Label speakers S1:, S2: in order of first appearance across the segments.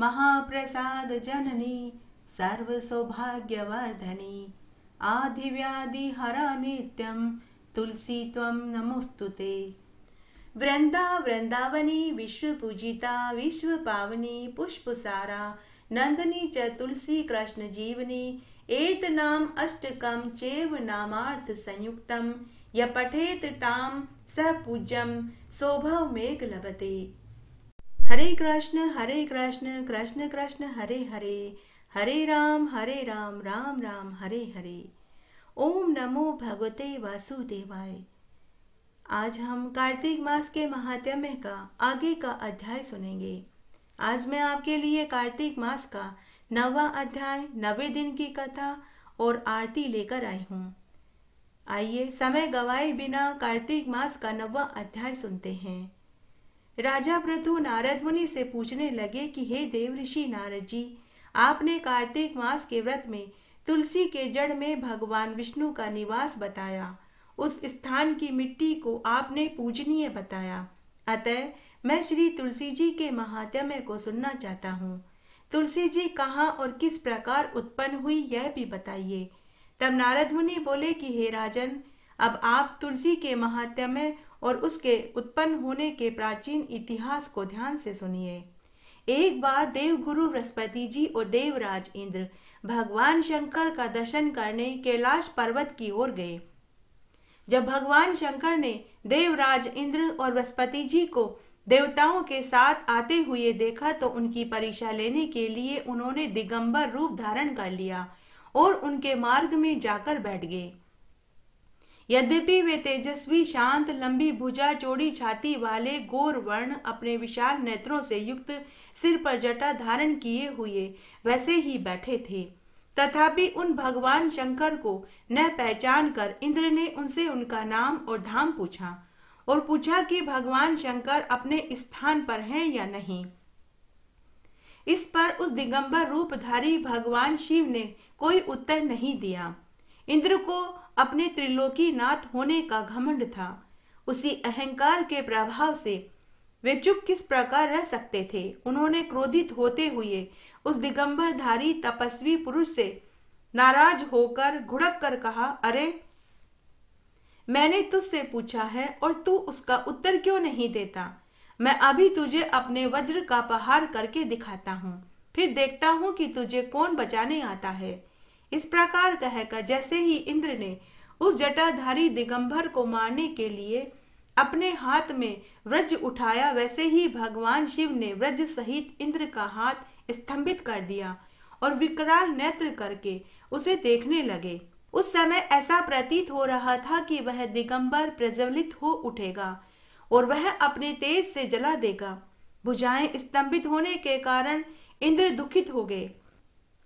S1: महाप्रसाद जननी सर्वसौभाग्यवर्धनी आधिव्याधिहरा नित्यम तुलसी वृंदा वृंदावनी विश्व पूजिता विश्व पावनी पुष्प सारा नंदनी च तुलसी कृष्ण जीवनी एत नाम अष्टकम चेव नामार्थ संयुक्तम यपठेत ताम सपूज्यम शोभव मेघ लभते हरे कृष्ण हरे कृष्ण कृष्ण कृष्ण हरे हरे हरे राम हरे राम राम राम हरे हरे ओम नमो भगवते वासुदेवाय आज हम कार्तिक मास के महात्म्य का आगे का अध्याय सुनेंगे आज मैं आपके लिए कार्तिक मास का नवा अध्याय नवे दिन की कथा और आरती लेकर आई हूँ आइए समय गवाए बिना कार्तिक मास का नवा अध्याय सुनते हैं राजा भ्रतु नारद मुनि से पूछने लगे कि हे देव ऋषि नारद जी आपने कार्तिक मास के व्रत में तुलसी के जड़ में भगवान विष्णु का निवास बताया उस स्थान की मिट्टी को आपने पूजनीय बताया अतः मैं श्री तुलसी जी के महात्म्य को सुनना चाहता हूँ तुलसी जी कहाँ और किस प्रकार उत्पन्न हुई यह भी बताइए तब नारद मुनि बोले कि हे राजन अब आप तुलसी के महात्म्य और उसके उत्पन्न होने के प्राचीन इतिहास को ध्यान से सुनिए एक बार देव गुरु बृहस्पति जी और देवराज इंद्र भगवान शंकर का दर्शन करने कैलाश पर्वत की ओर गए जब भगवान शंकर ने देवराज इंद्र और बृहस्पति जी को देवताओं के साथ आते हुए देखा तो उनकी परीक्षा लेने के लिए उन्होंने दिगंबर रूप धारण कर लिया और उनके मार्ग में जाकर बैठ गए यद्यपि वे तेजस्वी शांत लंबी भुजा चौड़ी छाती वाले गोर वर्ण अपने विशाल नेत्रों से युक्त सिर पर जटा धारण किए हुए वैसे ही बैठे थे तथापि उन भगवान शंकर को न पहचान कर इंद्र ने उनसे उनका नाम और धाम पूछा और पूछा कि भगवान शंकर अपने स्थान पर हैं या नहीं इस पर उस दिगंबर रूपधारी भगवान शिव ने कोई उत्तर नहीं दिया इंद्र को अपने त्रिलोकी नाथ होने का घमंड था उसी अहंकार के प्रभाव से वे चुप किस प्रकार रह सकते थे उन्होंने क्रोधित होते हुए उस दिगंबरधारी तपस्वी पुरुष से नाराज होकर घुड़क कर कहा अरे मैंने तुझसे पूछा है और तू उसका उत्तर क्यों नहीं देता मैं अभी तुझे अपने वज्र का पहाड़ करके दिखाता हूँ फिर देखता हूँ कि तुझे कौन बचाने आता है इस प्रकार कहकर जैसे ही इंद्र ने उस जटाधारी दिगंबर को मारने के लिए अपने हाथ में व्रज उठाया वैसे ही भगवान शिव ने व्रज सहित इंद्र का हाथ स्तंभित कर दिया और विकराल नेत्र करके उसे देखने लगे उस समय ऐसा प्रतीत हो रहा था कि वह दिगंबर प्रज्वलित हो उठेगा और वह अपने तेज से जला देगा भुजाएं स्तंभित होने के कारण इंद्र दुखित हो गए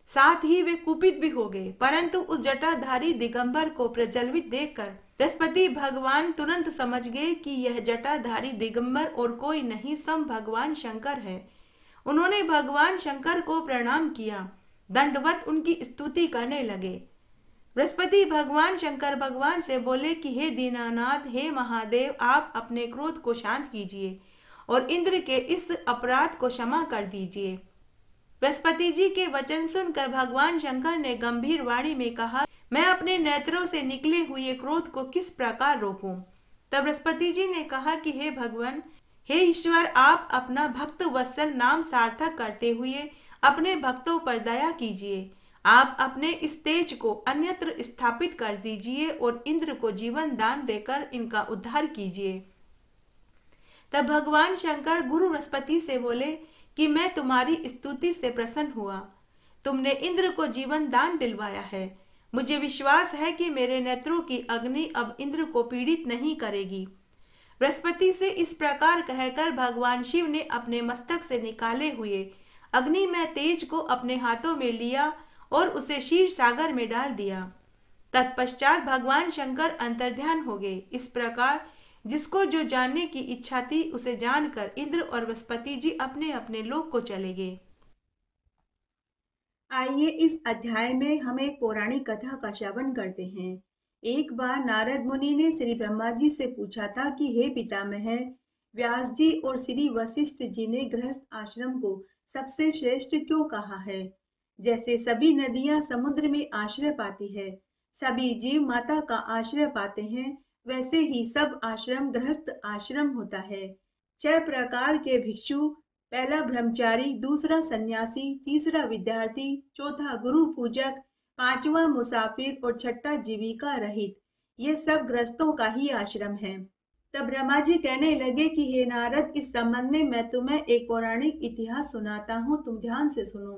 S1: साथ ही वे कुपित भी हो गए परंतु उस जटाधारी दिगंबर को प्रज्वलित देखकर बृहस्पति भगवान तुरंत समझ गए कि यह जटाधारी दिगंबर और कोई नहीं सम भगवान शंकर है उन्होंने भगवान शंकर को प्रणाम किया दंडवत उनकी स्तुति करने लगे बृहस्पति भगवान शंकर भगवान से बोले कि हे दीनानाथ हे महादेव आप अपने क्रोध को शांत कीजिए और इंद्र के इस अपराध को क्षमा कर दीजिए बृहस्पति जी के वचन सुनकर भगवान शंकर ने गंभीर वाणी में कहा मैं अपने नेत्रों से निकले हुए क्रोध को किस प्रकार रोकूं? तब बृहस्पति जी ने कहा कि हे भगवान हे ईश्वर आप अपना भक्त वत्सल नाम सार्थक करते हुए अपने भक्तों पर दया कीजिए आप अपने इस तेज को अन्यत्र स्थापित कर दीजिए और इंद्र को जीवन दान देकर इनका उद्धार कीजिए तब भगवान शंकर गुरु बृहस्पति से बोले कि मैं तुम्हारी स्तुति से प्रसन्न हुआ तुमने इंद्र को जीवन दान दिलवाया है मुझे विश्वास है कि मेरे नेत्रों की अग्नि अब इंद्र को पीड़ित नहीं करेगी बृहस्पति से इस प्रकार कहकर भगवान शिव ने अपने मस्तक से निकाले हुए अग्नि में तेज को अपने हाथों में लिया और उसे शीर सागर में डाल दिया तत्पश्चात भगवान शंकर अंतर्ध्यान हो गए इस प्रकार जिसको जो जानने की इच्छा थी उसे जानकर इंद्र और बृहस्पति जी अपने अपने लोक को चले गए आइए इस अध्याय में हम एक पौराणिक कथा का श्रवण करते हैं एक बार नारद मुनि ने श्री ब्रह्मा जी से पूछा था कि हे पितामह व्यास जी और श्री वशिष्ठ जी ने गृहस्थ आश्रम को सबसे श्रेष्ठ क्यों कहा है जैसे सभी नदियां समुद्र में आश्रय पाती है सभी जीव माता का आश्रय पाते हैं वैसे ही सब आश्रम गृहस्थ आश्रम होता है छह प्रकार के भिक्षु पहला ब्रह्मचारी दूसरा सन्यासी तीसरा विद्यार्थी चौथा गुरु पूजक पांचवा मुसाफिर और छठा जीविका रहित ये सब ग्रस्तों का ही आश्रम है तब ब्रह्मा जी कहने लगे कि हे नारद इस संबंध में मैं तुम्हें एक पौराणिक इतिहास सुनाता हूँ तुम ध्यान से सुनो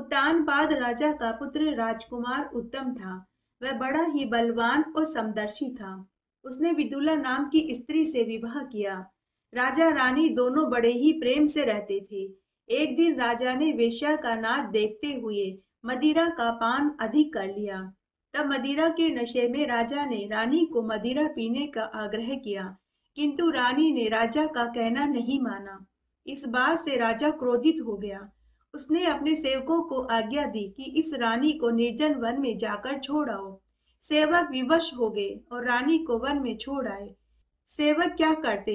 S1: उत्तान पाद राजा का पुत्र राजकुमार उत्तम था वह बड़ा ही बलवान और समदर्शी था उसने विदुला नाम की स्त्री से विवाह किया राजा रानी दोनों बड़े ही प्रेम से रहते थे एक दिन राजा ने वेश्या का नाच देखते हुए मदिरा का पान अधिक कर लिया तब मदिरा के नशे में राजा ने रानी को मदिरा पीने का आग्रह किया किंतु रानी ने राजा का कहना नहीं माना इस बात से राजा क्रोधित हो गया उसने अपने सेवकों को आज्ञा दी कि इस रानी को निर्जन वन में जाकर छोड़ आओ सेवक विवश हो गए और रानी को वन में छोड़ आए सेवक क्या करते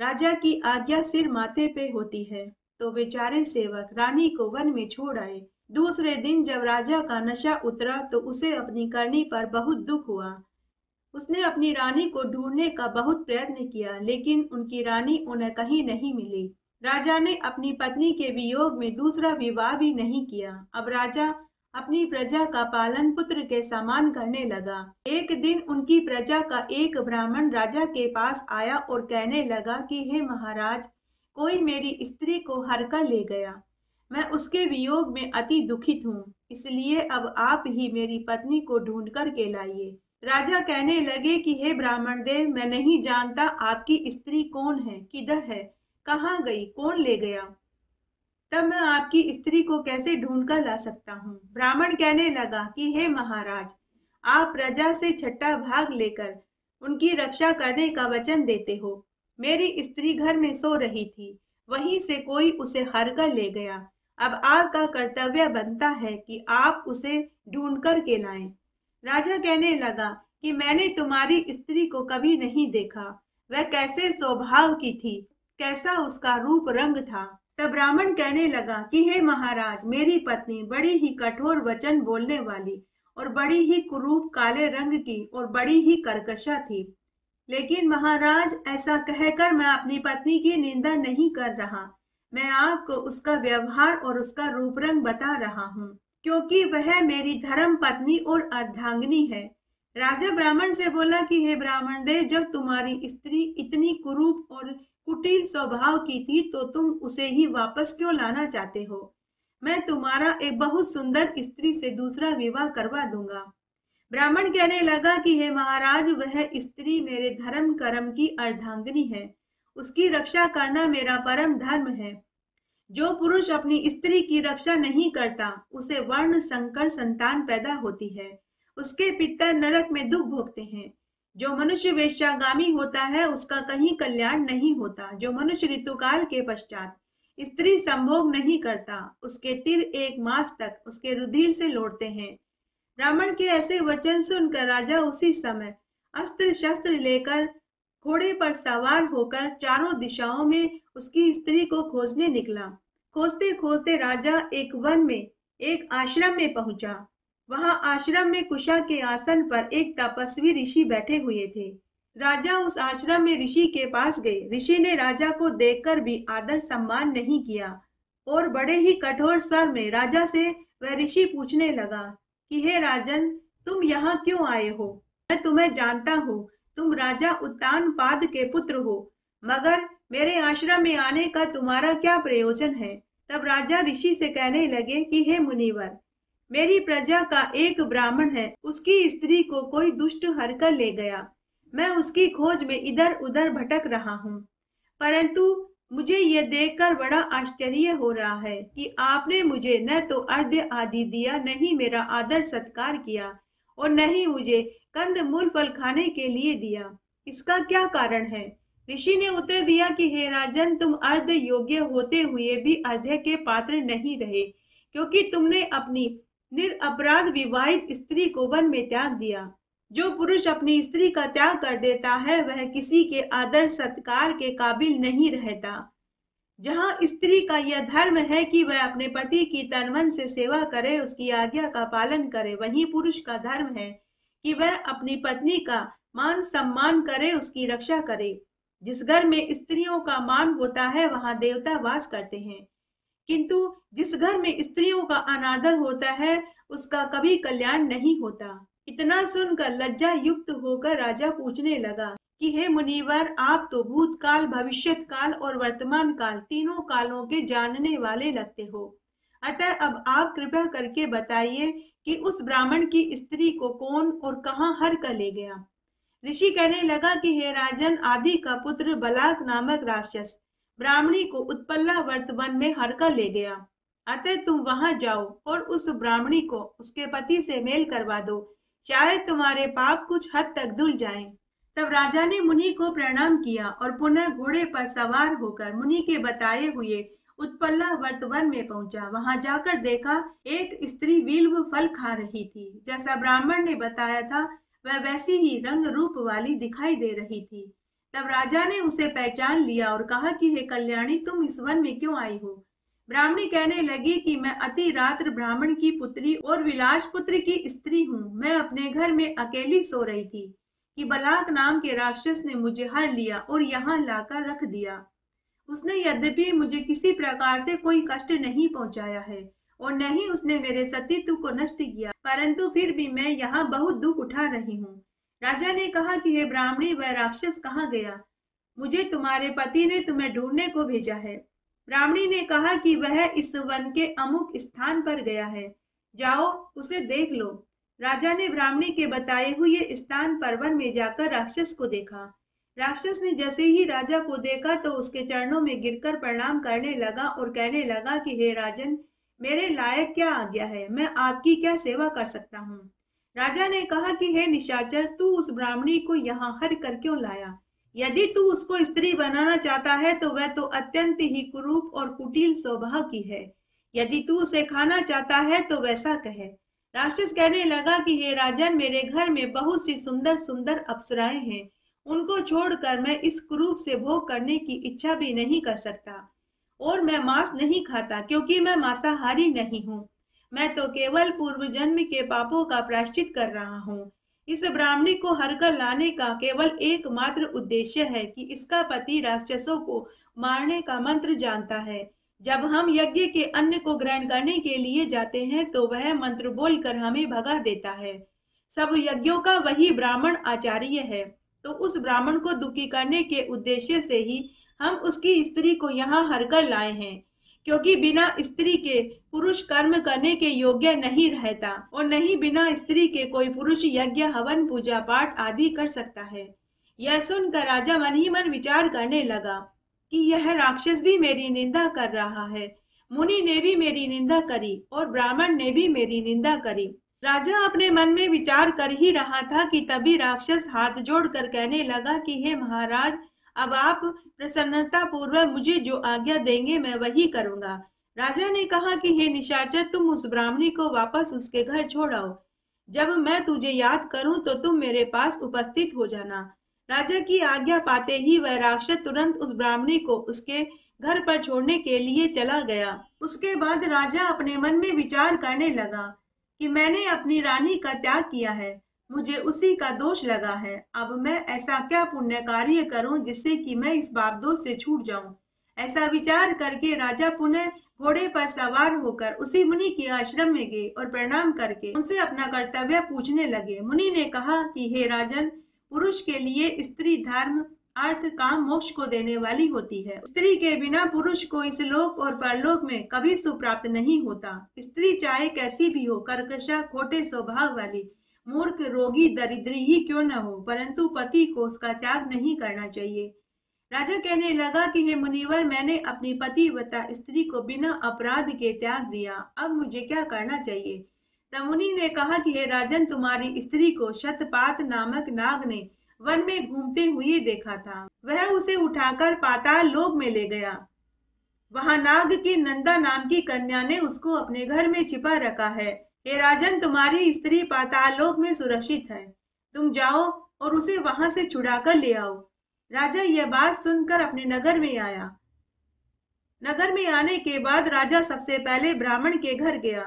S1: राजा की आज्ञा सिर माथे पे होती है तो बेचारे सेवक रानी को वन में छोड़ आए दूसरे दिन जब राजा का नशा उतरा तो उसे अपनी करनी पर बहुत दुख हुआ उसने अपनी रानी को ढूंढने का बहुत प्रयत्न किया लेकिन उनकी रानी उन्हें कहीं नहीं मिली राजा ने अपनी पत्नी के वियोग में दूसरा विवाह भी नहीं किया अब राजा अपनी प्रजा का पालन पुत्र के समान करने लगा एक दिन उनकी प्रजा का एक ब्राह्मण राजा के पास आया और कहने लगा कि हे महाराज कोई मेरी स्त्री को कर ले गया मैं उसके वियोग में अति दुखित हूँ इसलिए अब आप ही मेरी पत्नी को ढूंढ कर के लाइए राजा कहने लगे कि हे ब्राह्मण देव मैं नहीं जानता आपकी स्त्री कौन है किधर है कहाँ गई कौन ले गया तब मैं आपकी स्त्री को कैसे ढूंढ कर ला सकता हूँ ब्राह्मण कहने लगा कि हे महाराज आप प्रजा से छठा भाग लेकर उनकी रक्षा करने का वचन देते हो मेरी स्त्री घर में सो रही थी वहीं से कोई उसे हर कर ले गया अब आपका कर्तव्य बनता है कि आप उसे ढूंढ कर के लाए राजा कहने लगा कि मैंने तुम्हारी स्त्री को कभी नहीं देखा वह कैसे स्वभाव की थी कैसा उसका रूप रंग था तब ब्राह्मण कहने लगा कि हे महाराज मेरी पत्नी बड़ी ही कठोर वचन बोलने वाली और बड़ी ही कुरूप काले रंग की और बड़ी ही करकशा थी लेकिन महाराज ऐसा कहकर मैं अपनी पत्नी की निंदा नहीं कर रहा मैं आपको उसका व्यवहार और उसका रूप रंग बता रहा हूँ क्योंकि वह मेरी धर्म पत्नी और अर्धांगनी है राजा ब्राह्मण से बोला कि हे ब्राह्मण देव जब तुम्हारी स्त्री इतनी कुरूप और कुटिल स्वभाव की थी तो तुम उसे ही वापस क्यों लाना चाहते हो मैं तुम्हारा एक बहुत सुंदर स्त्री से दूसरा विवाह करवा दूंगा ब्राह्मण कहने लगा कि हे महाराज वह स्त्री मेरे धर्म कर्म की अर्धांगिनी है उसकी रक्षा करना मेरा परम धर्म है जो पुरुष अपनी स्त्री की रक्षा नहीं करता उसे वर्ण संकर संतान पैदा होती है उसके पिता नरक में दुख भोगते हैं जो मनुष्य वेश्यागामी होता है उसका कहीं कल्याण नहीं होता जो मनुष्य ऋतुकाल के पश्चात स्त्री संभोग नहीं करता उसके तिर एक मास तक उसके रुधिर से लौटते हैं ब्राह्मण के ऐसे वचन सुनकर राजा उसी समय अस्त्र शस्त्र लेकर घोड़े पर सवार होकर चारों दिशाओं में उसकी स्त्री को खोजने निकला खोजते खोजते राजा एक वन में एक आश्रम में पहुंचा वहां आश्रम में कुशा के आसन पर एक तपस्वी ऋषि बैठे हुए थे राजा उस आश्रम में ऋषि के पास गए ऋषि ने राजा को देखकर भी आदर सम्मान नहीं किया और बड़े ही कठोर स्वर में राजा से वह ऋषि पूछने लगा कि हे राजन तुम यहाँ क्यों आए हो मैं तुम्हें जानता हूँ तुम राजा उत्तान पाद के पुत्र हो मगर मेरे आश्रम में आने का तुम्हारा क्या प्रयोजन है तब राजा ऋषि से कहने लगे कि हे मुनिवर मेरी प्रजा का एक ब्राह्मण है उसकी स्त्री को कोई दुष्ट हर कर ले गया मैं उसकी खोज में इधर उधर भटक रहा हूँ परंतु मुझे ये देखकर बड़ा आश्चर्य हो रहा है कि आपने मुझे न तो अर्ध्य आदि दिया न ही मेरा आदर सत्कार किया और न ही मुझे कंद मूल फल खाने के लिए दिया इसका क्या कारण है ऋषि ने उत्तर दिया कि हे राजन तुम अर्ध योग्य होते हुए भी अर्ध्य के पात्र नहीं रहे क्योंकि तुमने अपनी निरअपराध विवाहित स्त्री को वन में त्याग दिया जो पुरुष अपनी स्त्री का त्याग कर देता है वह किसी के आदर सत्कार के काबिल नहीं रहता जहाँ स्त्री का यह धर्म है कि वह अपने पति की तनवन से सेवा करे उसकी आज्ञा का पालन करे वहीं पुरुष का धर्म है कि वह अपनी पत्नी का मान सम्मान करे उसकी रक्षा करे जिस घर में स्त्रियों का मान होता है वहां देवता वास करते हैं किंतु जिस घर में स्त्रियों का अनादर होता है उसका कभी कल्याण नहीं होता इतना सुनकर लज्जा युक्त होकर राजा पूछने लगा कि हे मुनिवर आप तो भूतकाल भविष्यत काल और वर्तमान काल तीनों कालों के जानने वाले लगते हो अतः अब आप कृपया करके बताइए कि उस ब्राह्मण की स्त्री को कौन और कहां हर कर ले गया ऋषि कहने लगा कि हे राजन आदि का पुत्र बलाक नामक राक्षस ब्राह्मणी को उत्पल्ला वन में हरकर ले गया अतः तुम वहां जाओ और उस ब्राह्मणी को उसके पति से मेल करवा दो चाहे तुम्हारे पाप कुछ हद तक धुल जाएं। तब राजा ने मुनि को प्रणाम किया और पुनः घोड़े पर सवार होकर मुनि के बताए हुए उत्पल्ला वर्तवन में पहुंचा वहां जाकर देखा एक स्त्री विल्व फल खा रही थी जैसा ब्राह्मण ने बताया था वह वैसी ही रंग रूप वाली दिखाई दे रही थी तब राजा ने उसे पहचान लिया और कहा कि हे कल्याणी तुम इस वन में क्यों आई हो ब्राह्मणी कहने लगी कि मैं अति रात्र ब्राह्मण की पुत्री और विलास पुत्र की स्त्री हूँ मैं अपने घर में अकेली सो रही थी कि बलाक नाम के राक्षस ने मुझे हर लिया और यहाँ लाकर रख दिया उसने यद्यपि मुझे किसी प्रकार से कोई कष्ट नहीं पहुंचाया है और न ही उसने मेरे सतीत्व को नष्ट किया परंतु फिर भी मैं यहाँ बहुत दुख उठा रही हूँ राजा ने कहा कि हे ब्राह्मणी वह राक्षस कहाँ गया मुझे तुम्हारे पति ने तुम्हें ढूंढने को भेजा है ब्राह्मणी ने कहा कि वह इस वन के अमुक स्थान पर गया है जाओ उसे देख लो राजा ने ब्राह्मणी के बताए हुए स्थान पर वन में जाकर राक्षस को देखा राक्षस ने जैसे ही राजा को देखा तो उसके चरणों में गिरकर प्रणाम करने लगा और कहने लगा कि हे राजन मेरे लायक क्या आज्ञा है मैं आपकी क्या सेवा कर सकता हूँ राजा ने कहा कि हे निशाचर तू उस ब्राह्मणी को यहाँ हर कर क्यों लाया यदि तू उसको स्त्री बनाना चाहता है तो वह तो अत्यंत ही कुरूप और कुटिल स्वभाव की है यदि तू उसे खाना चाहता है तो वैसा कहे राक्षस कहने लगा कि हे राजन मेरे घर में बहुत सी सुंदर सुंदर अप्सराएं हैं उनको छोड़कर मैं इस कुरूप से भोग करने की इच्छा भी नहीं कर सकता और मैं मांस नहीं खाता क्योंकि मैं मांसाहारी नहीं हूँ मैं तो केवल पूर्व जन्म के पापों का प्राश्चित कर रहा हूँ इस ब्राह्मणी को हरकर लाने का केवल एकमात्र उद्देश्य है कि इसका पति राक्षसों को मारने का मंत्र जानता है जब हम यज्ञ के अन्न को ग्रहण करने के लिए जाते हैं तो वह मंत्र बोलकर हमें भगा देता है सब यज्ञों का वही ब्राह्मण आचार्य है तो उस ब्राह्मण को दुखी करने के उद्देश्य से ही हम उसकी स्त्री को यहाँ हरकर लाए हैं क्योंकि बिना स्त्री के पुरुष कर्म करने के योग्य नहीं रहता और नहीं बिना स्त्री के कोई पुरुष यज्ञ हवन पूजा पाठ आदि कर सकता है यह सुनकर राजा मन ही मन विचार करने लगा कि यह राक्षस भी मेरी निंदा कर रहा है मुनि ने भी मेरी निंदा करी और ब्राह्मण ने भी मेरी निंदा करी राजा अपने मन में विचार कर ही रहा था कि तभी राक्षस हाथ जोड़कर कहने लगा कि हे महाराज अब आप प्रसन्नता पूर्वक मुझे जो आज्ञा देंगे मैं वही करूंगा राजा ने कहा कि हे निशाचर तुम उस ब्राह्मणी को वापस उसके घर छोड़ आओ जब मैं तुझे याद करूं तो तुम मेरे पास उपस्थित हो जाना राजा की आज्ञा पाते ही वह राक्षस तुरंत उस ब्राह्मणी को उसके घर पर छोड़ने के लिए चला गया उसके बाद राजा अपने मन में विचार करने लगा कि मैंने अपनी रानी का त्याग किया है मुझे उसी का दोष लगा है अब मैं ऐसा क्या पुण्य कार्य करूं जिससे कि मैं इस दोष से छूट जाऊं ऐसा विचार करके राजा पुनः घोड़े पर सवार होकर उसी मुनि के आश्रम में गए और प्रणाम करके उनसे अपना कर्तव्य पूछने लगे मुनि ने कहा कि हे राजन पुरुष के लिए स्त्री धर्म अर्थ काम मोक्ष को देने वाली होती है स्त्री के बिना पुरुष को इस लोक और परलोक में कभी सुप्राप्त नहीं होता स्त्री चाहे कैसी भी हो कर्कशा खोटे स्वभाव वाली मूर्ख रोगी दरिद्री ही क्यों न हो परंतु पति को उसका त्याग नहीं करना चाहिए राजा कहने लगा कि हे मुनिवर मैंने अपनी पतिव्रता स्त्री को बिना अपराध के त्याग दिया अब मुझे क्या करना चाहिए तब मुनि ने कहा कि हे राजन तुम्हारी स्त्री को शतपात नामक नाग ने वन में घूमते हुए देखा था वह उसे उठाकर पाताल लोक में ले गया वहां नाग की नंदा नाम की कन्या ने उसको अपने घर में छिपा रखा है हे राजन तुम्हारी स्त्री पातालोक में सुरक्षित है तुम जाओ और उसे वहां से छुड़ाकर ले आओ राजा यह बात सुनकर अपने नगर में आया नगर में आने के बाद राजा सबसे पहले ब्राह्मण के घर गया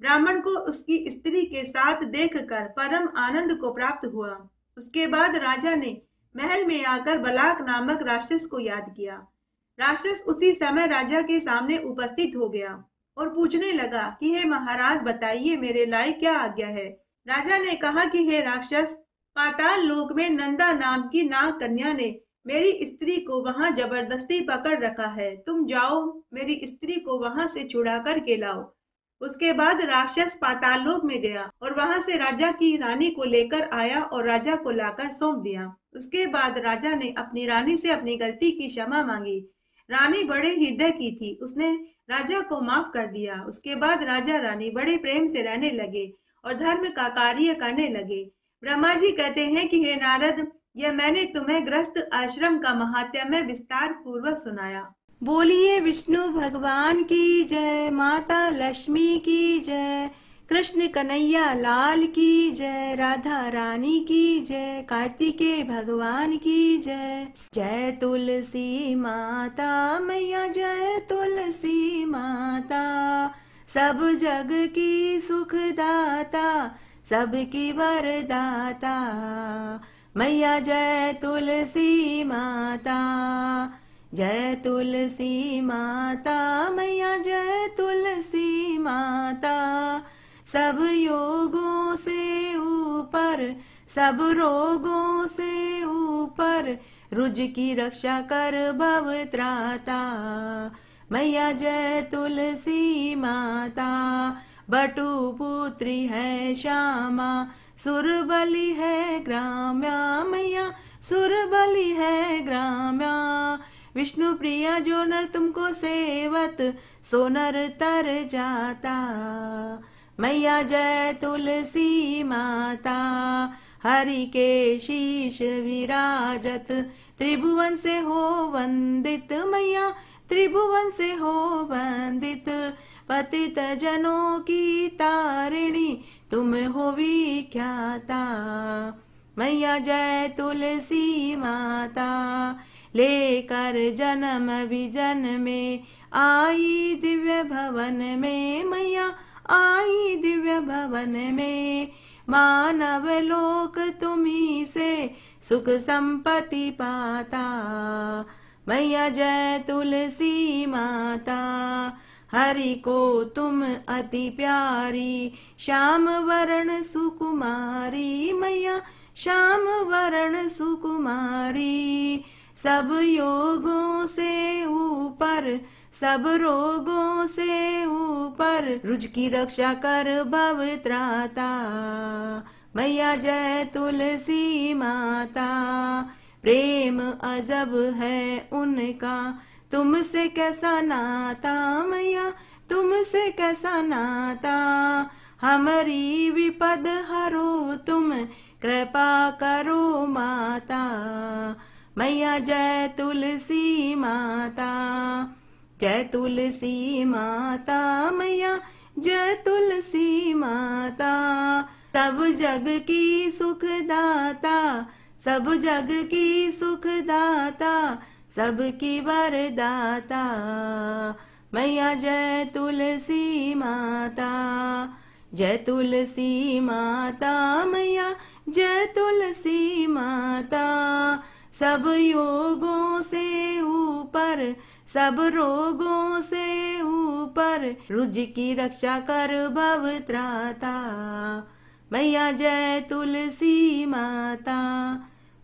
S1: ब्राह्मण को उसकी स्त्री के साथ देखकर परम आनंद को प्राप्त हुआ उसके बाद राजा ने महल में आकर बलाक नामक राक्षस को याद किया राक्षस उसी समय राजा के सामने उपस्थित हो गया और पूछने लगा कि हे महाराज बताइए मेरे लायक क्या आज्ञा है राजा ने कहा कि हे राक्षस पाताल लोक में नंदा नाम की नाग कन्या ने मेरी स्त्री को वहां जबरदस्ती पकड़ रखा है तुम जाओ मेरी स्त्री को वहां से छुड़ा करके लाओ उसके बाद राक्षस पाताल लोक में गया और वहां से राजा की रानी को लेकर आया और राजा को लाकर सौंप दिया उसके बाद राजा ने अपनी रानी से अपनी गलती की क्षमा मांगी रानी बड़े हृदय की थी उसने राजा को माफ कर दिया उसके बाद राजा रानी बड़े प्रेम से रहने लगे और धर्म का कार्य करने लगे ब्रह्मा जी कहते हैं कि हे नारद यह मैंने तुम्हें ग्रस्त आश्रम का महात्या में विस्तार पूर्वक सुनाया बोलिए विष्णु भगवान की जय माता लक्ष्मी की जय कृष्ण कन्हैया लाल की जय राधा रानी की जय कार्तिके भगवान की जय जय तुलसी माता मैया जय तुलसी माता सब जग की सुखदाता सबकी वरदाता मैया जय तुलसी माता जय तुलसी माता मैया जय तुलसी माता सब योगों से ऊपर सब रोगों से ऊपर रुज की रक्षा कर भव त्राता मैया जय तुलसी माता बटू पुत्री है श्यामा सुर बलि है ग्राम्या मैया सुर बलि है ग्राम्या विष्णु प्रिया जो नर तुमको सेवत सोनर तर जाता मैया जय तुलसी माता हरि के शीश विराजत त्रिभुवन से हो वंदित मैया त्रिभुवन से हो वंदित पतित जनों की तारिणी तुम हो विख्याता मैया जय तुलसी माता लेकर जन्म विजन में आई दिव्य भवन में मैया आई दिव्य भवन में मानव लोक तुम्ही से सुख संपत्ति पाता मैया जय तुलसी माता हरि को तुम अति प्यारी श्याम वरण सुकुमारी मैया श्याम वरण सुकुमारी सब योगों से ऊपर सब रोगों से ऊपर रुज की रक्षा कर भवत्राता मैया जय तुलसी माता प्रेम अजब है उनका तुमसे कैसा नाता मैया तुमसे कैसा नाता हमारी विपद हरो तुम कृपा करो माता मैया जय तुलसी माता जय तुलसी माता मैया जय तुलसी माता सब जग की सुखदाता सब जग की सुखदाता सबकी वरदाता मैया जय तुलसी माता जय तुलसी माता मैया जय तुलसी माता सब योगों से ऊपर सब रोगों से ऊपर रुज की रक्षा कर भव त्राता मैया जय तुलसी माता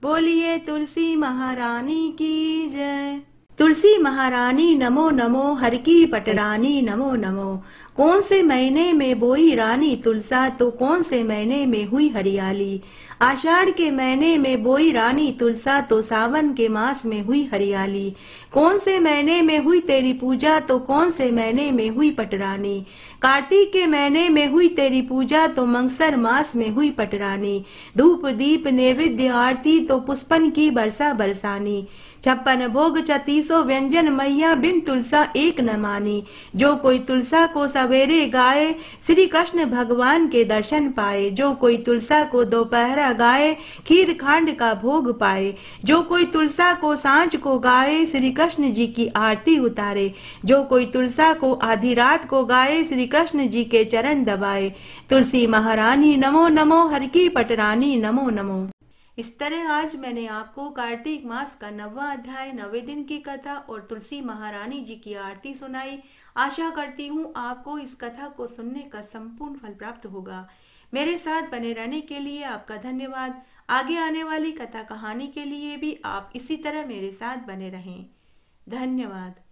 S1: बोलिए तुलसी महारानी की जय तुलसी महारानी नमो नमो हर की पटरानी नमो नमो कौन से महीने में बोई रानी तुलसा तो कौन से महीने में हुई हरियाली आषाढ़ के महीने में बोई रानी तुलसा तो सावन के मास में हुई हरियाली कौन से महीने में हुई तेरी पूजा तो कौन से महीने में हुई पटरानी कार्तिक के महीने में हुई तेरी पूजा तो मंगसर मास में हुई पटरानी धूप दीप नैवेद्य आरती तो पुष्पन की बरसा बरसानी छप्पन भोग छतीसो व्यंजन मैया बिन तुलसा एक न मानी जो कोई तुलसा को सवेरे गाए श्री कृष्ण भगवान के दर्शन पाए जो कोई तुलसा को दोपहरा गाए खीर खांड का भोग पाए जो कोई तुलसा को सांझ को गाए श्री कृष्ण जी की आरती उतारे जो कोई तुलसा को आधी रात को गाए श्री कृष्ण जी के चरण दबाए तुलसी महारानी नमो नमो हर की पटरानी नमो नमो इस तरह आज मैंने आपको कार्तिक मास का नवा अध्याय नवे दिन की कथा और तुलसी महारानी जी की आरती सुनाई आशा करती हूँ आपको इस कथा को सुनने का संपूर्ण फल प्राप्त होगा मेरे साथ बने रहने के लिए आपका धन्यवाद आगे आने वाली कथा कहानी के लिए भी आप इसी तरह मेरे साथ बने रहें धन्यवाद